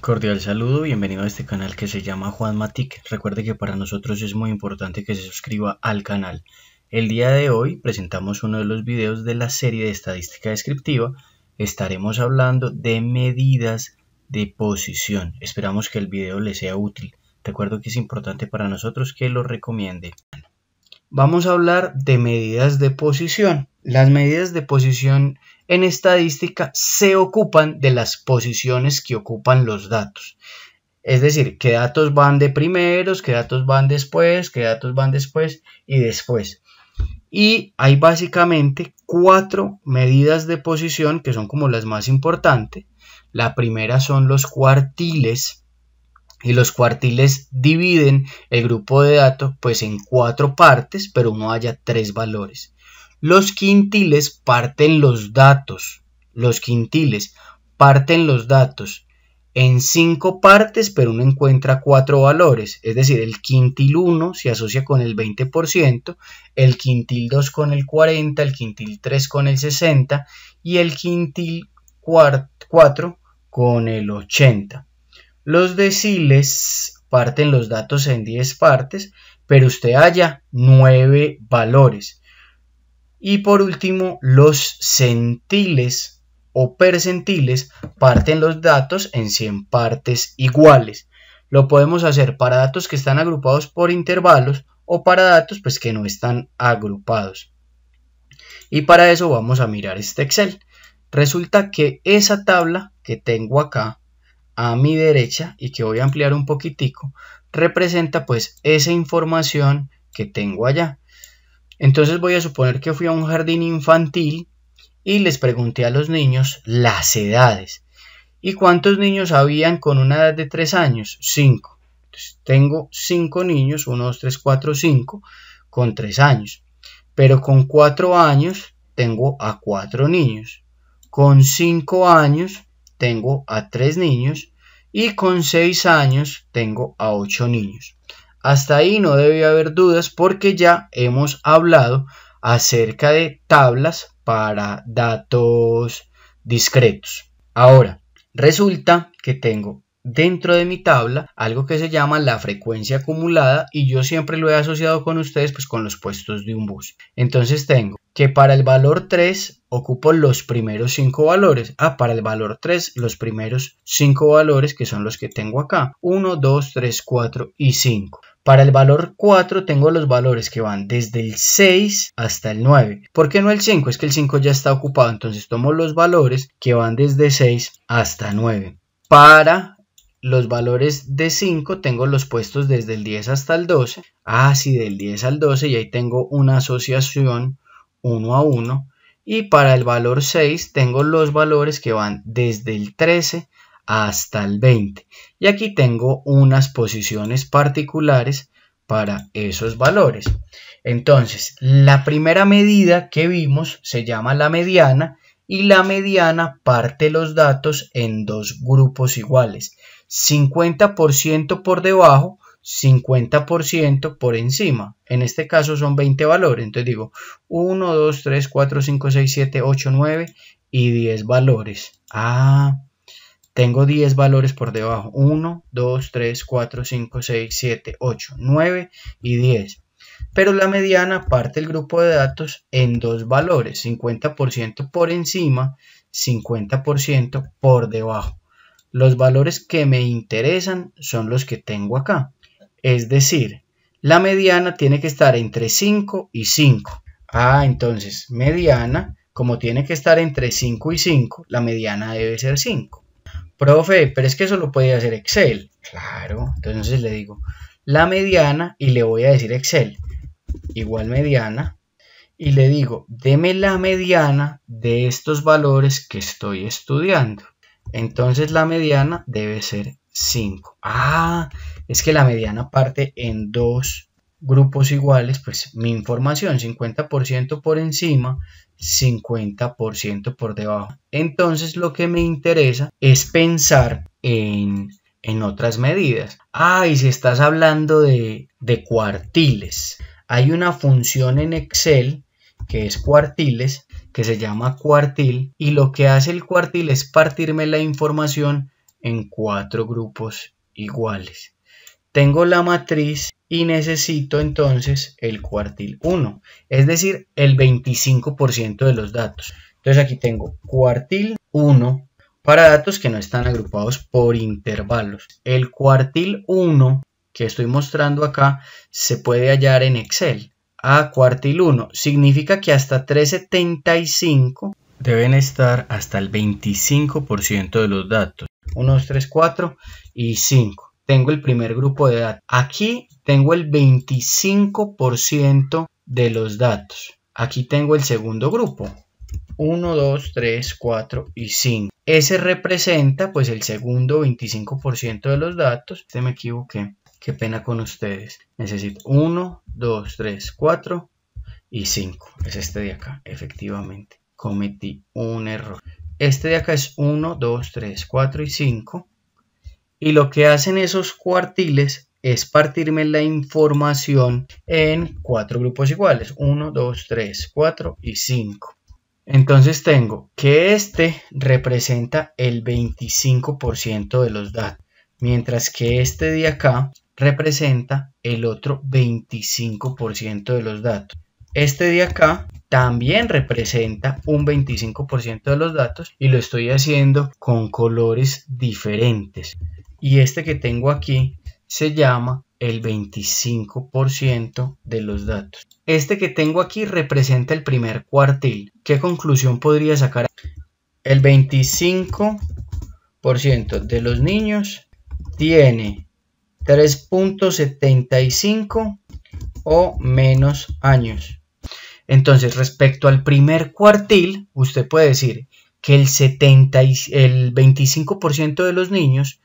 Cordial saludo, bienvenido a este canal que se llama Juan Matic. Recuerde que para nosotros es muy importante que se suscriba al canal. El día de hoy presentamos uno de los videos de la serie de estadística descriptiva. Estaremos hablando de medidas de posición. Esperamos que el video le sea útil. Recuerdo que es importante para nosotros que lo recomiende. Vamos a hablar de medidas de posición. Las medidas de posición en estadística se ocupan de las posiciones que ocupan los datos. Es decir, qué datos van de primeros, qué datos van después, qué datos van después y después. Y hay básicamente cuatro medidas de posición que son como las más importantes. La primera son los cuartiles y los cuartiles dividen el grupo de datos pues en cuatro partes, pero no haya tres valores. Los quintiles parten los datos. Los quintiles parten los datos en cinco partes, pero uno encuentra cuatro valores. Es decir, el quintil 1 se asocia con el 20%, el quintil 2 con el 40%, el quintil 3 con el 60% y el quintil 4 con el 80%. Los deciles parten los datos en 10 partes, pero usted haya 9 valores. Y por último, los centiles o percentiles parten los datos en 100 partes iguales. Lo podemos hacer para datos que están agrupados por intervalos o para datos pues, que no están agrupados. Y para eso vamos a mirar este Excel. Resulta que esa tabla que tengo acá a mi derecha y que voy a ampliar un poquitico, representa pues esa información que tengo allá. Entonces voy a suponer que fui a un jardín infantil y les pregunté a los niños las edades. ¿Y cuántos niños habían con una edad de 3 años? 5. tengo 5 niños, 1, 2, 3, 4, 5, con 3 años. Pero con 4 años tengo a 4 niños. Con 5 años tengo a 3 niños. Y con 6 años tengo a 8 niños. Hasta ahí no debe haber dudas porque ya hemos hablado acerca de tablas para datos discretos. Ahora, resulta que tengo dentro de mi tabla algo que se llama la frecuencia acumulada y yo siempre lo he asociado con ustedes pues con los puestos de un bus. Entonces tengo que para el valor 3 ocupo los primeros 5 valores. Ah, para el valor 3 los primeros 5 valores que son los que tengo acá. 1, 2, 3, 4 y 5. Para el valor 4 tengo los valores que van desde el 6 hasta el 9. ¿Por qué no el 5? Es que el 5 ya está ocupado, entonces tomo los valores que van desde 6 hasta 9. Para los valores de 5 tengo los puestos desde el 10 hasta el 12. Ah, sí, del 10 al 12 y ahí tengo una asociación 1 a 1. Y para el valor 6 tengo los valores que van desde el 13 hasta el 20. Y aquí tengo unas posiciones particulares para esos valores. Entonces, la primera medida que vimos se llama la mediana y la mediana parte los datos en dos grupos iguales. 50% por debajo, 50% por encima. En este caso son 20 valores. Entonces digo 1, 2, 3, 4, 5, 6, 7, 8, 9 y 10 valores. Ah, tengo 10 valores por debajo. 1, 2, 3, 4, 5, 6, 7, 8, 9 y 10. Pero la mediana parte el grupo de datos en dos valores, 50% por encima, 50% por debajo. Los valores que me interesan son los que tengo acá. Es decir, la mediana tiene que estar entre 5 y 5. Ah, entonces, mediana, como tiene que estar entre 5 y 5, la mediana debe ser 5 profe, pero es que eso lo podía hacer Excel. Claro, entonces le digo la mediana y le voy a decir Excel, igual mediana, y le digo, deme la mediana de estos valores que estoy estudiando. Entonces la mediana debe ser 5. Ah, es que la mediana parte en dos grupos iguales, pues mi información 50% por encima, 50% por debajo. Entonces lo que me interesa es pensar en, en otras medidas. Ah, y si estás hablando de, de cuartiles, hay una función en Excel que es cuartiles, que se llama cuartil, y lo que hace el cuartil es partirme la información en cuatro grupos iguales. Tengo la matriz y necesito entonces el cuartil 1, es decir, el 25% de los datos. Entonces aquí tengo cuartil 1 para datos que no están agrupados por intervalos. El cuartil 1 que estoy mostrando acá se puede hallar en Excel. A cuartil 1 significa que hasta 375 deben estar hasta el 25% de los datos. 1, 2, 3, 4 y 5 tengo el primer grupo de datos. Aquí tengo el 25% de los datos. Aquí tengo el segundo grupo. 1, 2, 3, 4 y 5. Ese representa pues el segundo 25% de los datos. Este me equivoqué. Qué pena con ustedes. Necesito 1, 2, 3, 4 y 5. Es este de acá, efectivamente. Cometí un error. Este de acá es 1, 2, 3, 4 y 5. Y lo que hacen esos cuartiles es partirme la información en cuatro grupos iguales. 1, 2, 3, 4 y 5. Entonces tengo que este representa el 25% de los datos, mientras que este de acá representa el otro 25% de los datos. Este de acá también representa un 25% de los datos y lo estoy haciendo con colores diferentes. Y este que tengo aquí se llama el 25% de los datos. Este que tengo aquí representa el primer cuartil. ¿Qué conclusión podría sacar? El 25% de los niños tiene 3.75 o menos años. Entonces, respecto al primer cuartil, usted puede decir que el, 70 el 25% de los niños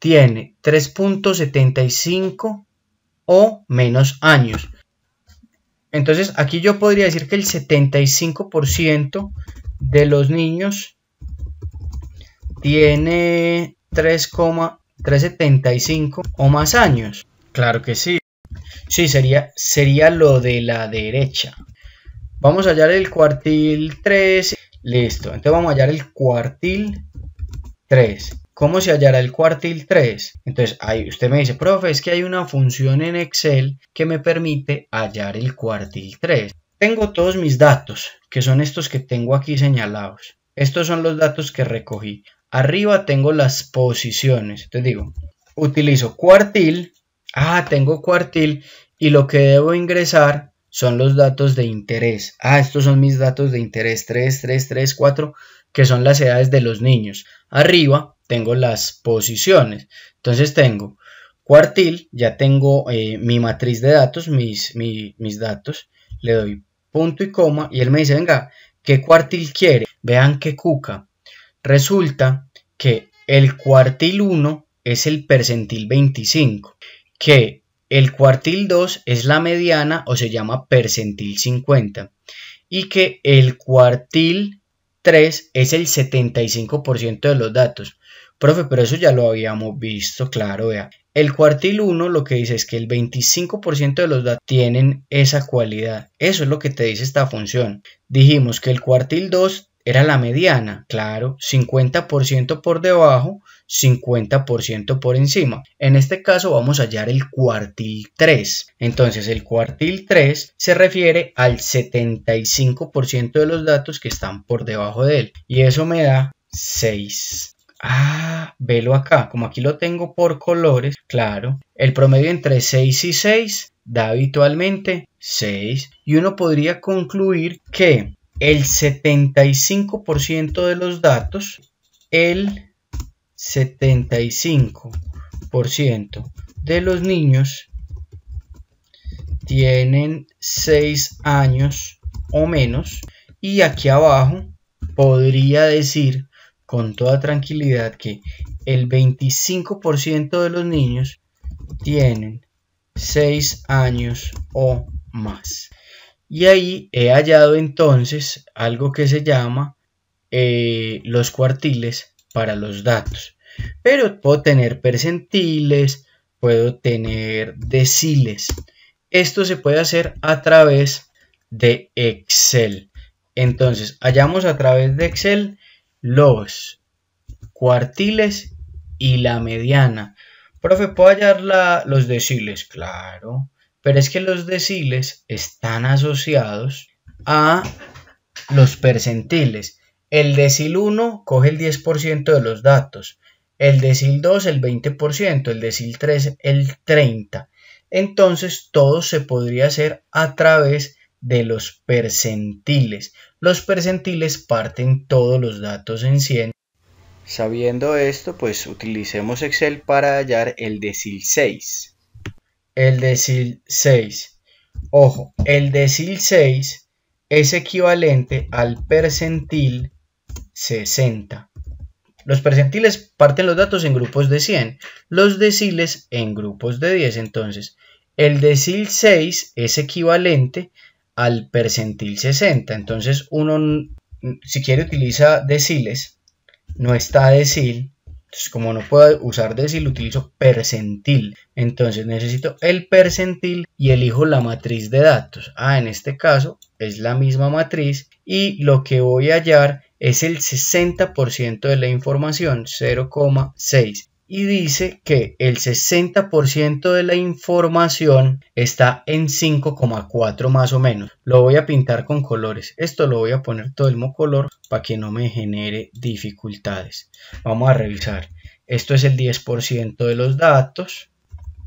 tiene 3.75 o menos años. Entonces aquí yo podría decir que el 75% de los niños tiene 3,375 o más años. Claro que sí. Sí, sería, sería lo de la derecha. Vamos a hallar el cuartil 3. Listo. Entonces vamos a hallar el cuartil 3. ¿Cómo se hallará el cuartil 3? Entonces, ahí usted me dice, profe, es que hay una función en Excel que me permite hallar el cuartil 3. Tengo todos mis datos, que son estos que tengo aquí señalados. Estos son los datos que recogí. Arriba tengo las posiciones. Entonces digo, utilizo cuartil. Ah, tengo cuartil. Y lo que debo ingresar son los datos de interés. Ah, estos son mis datos de interés 3, 3, 3, 4, que son las edades de los niños arriba tengo las posiciones. Entonces tengo cuartil, ya tengo eh, mi matriz de datos, mis, mis datos, le doy punto y coma y él me dice, venga, ¿qué cuartil quiere? Vean que cuca. Resulta que el cuartil 1 es el percentil 25, que el cuartil 2 es la mediana o se llama percentil 50 y que el cuartil 3 es el 75% de los datos. Profe, pero eso ya lo habíamos visto, claro, vea. El cuartil 1 lo que dice es que el 25% de los datos tienen esa cualidad. Eso es lo que te dice esta función. Dijimos que el cuartil 2 era la mediana, claro, 50% por debajo, 50% por encima. En este caso vamos a hallar el cuartil 3. Entonces el cuartil 3 se refiere al 75% de los datos que están por debajo de él. Y eso me da 6. Ah, velo acá, como aquí lo tengo por colores, claro. El promedio entre 6 y 6 da habitualmente 6 y uno podría concluir que el 75% de los datos, el 75% de los niños tienen 6 años o menos y aquí abajo podría decir con toda tranquilidad que el 25% de los niños tienen 6 años o más. Y ahí he hallado entonces algo que se llama eh, los cuartiles para los datos. Pero puedo tener percentiles, puedo tener deciles. Esto se puede hacer a través de Excel. Entonces, hallamos a través de Excel los cuartiles y la mediana. Profe, ¿puedo hallar los deciles? Claro. Pero es que los deciles están asociados a los percentiles. El decil 1 coge el 10% de los datos, el decil 2 el 20%, el decil 3 el 30%. Entonces todo se podría hacer a través de los percentiles. Los percentiles parten todos los datos en 100. Sabiendo esto, pues utilicemos Excel para hallar el decil 6 el decil 6. Ojo, el decil 6 es equivalente al percentil 60. Los percentiles parten los datos en grupos de 100, los deciles en grupos de 10. Entonces, el decil 6 es equivalente al percentil 60. Entonces, uno, si quiere, utiliza deciles, no está decil, entonces, como no puedo usar decil, utilizo percentil. Entonces necesito el percentil y elijo la matriz de datos. Ah, en este caso es la misma matriz y lo que voy a hallar es el 60% de la información, 0,6 y dice que el 60% de la información está en 5,4 más o menos. Lo voy a pintar con colores. Esto lo voy a poner todo el mismo color para que no me genere dificultades. Vamos a revisar. Esto es el 10% de los datos.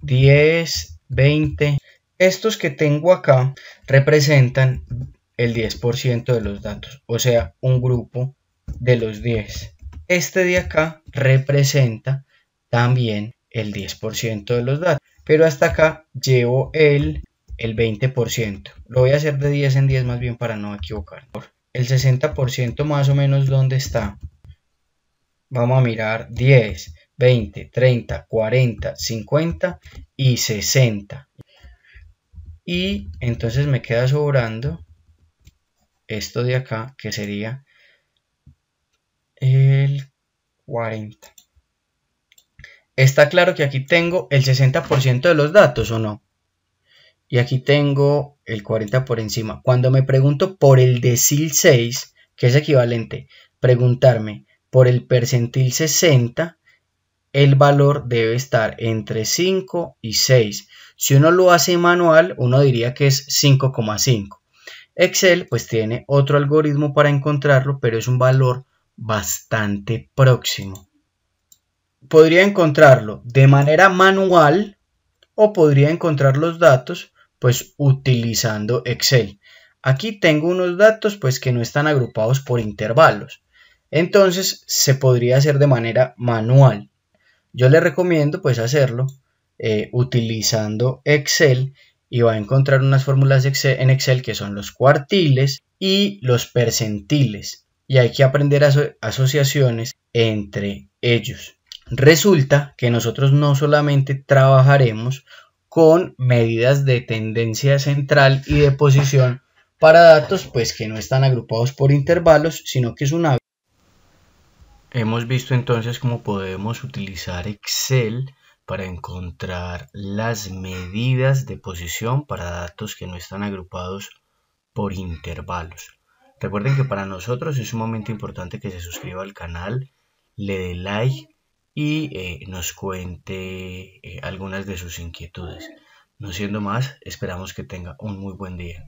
10, 20. Estos que tengo acá representan el 10% de los datos, o sea, un grupo de los 10. Este de acá representa también el 10% de los datos. Pero hasta acá llevo el, 20%. Lo voy a hacer de 10 en 10 más bien para no equivocar. El 60% más o menos dónde está. Vamos a mirar 10, 20, 30, 40, 50 y 60. Y entonces me queda sobrando esto de acá que sería el 40. Está claro que aquí tengo el 60% de los datos o no. Y aquí tengo el 40 por encima. Cuando me pregunto por el decil 6, que es equivalente preguntarme por el percentil 60, el valor debe estar entre 5 y 6. Si uno lo hace manual, uno diría que es 5,5. Excel pues tiene otro algoritmo para encontrarlo, pero es un valor bastante próximo podría encontrarlo de manera manual o podría encontrar los datos pues utilizando Excel. Aquí tengo unos datos pues que no están agrupados por intervalos. Entonces se podría hacer de manera manual. Yo le recomiendo pues hacerlo eh, utilizando Excel y va a encontrar unas fórmulas en Excel que son los cuartiles y los percentiles. Y hay que aprender asociaciones entre ellos. Resulta que nosotros no solamente trabajaremos con medidas de tendencia central y de posición para datos pues que no están agrupados por intervalos, sino que es una Hemos visto entonces cómo podemos utilizar Excel para encontrar las medidas de posición para datos que no están agrupados por intervalos. Recuerden que para nosotros es sumamente importante que se suscriba al canal, le dé like y eh, nos cuente eh, algunas de sus inquietudes. No siendo más, esperamos que tenga un muy buen día.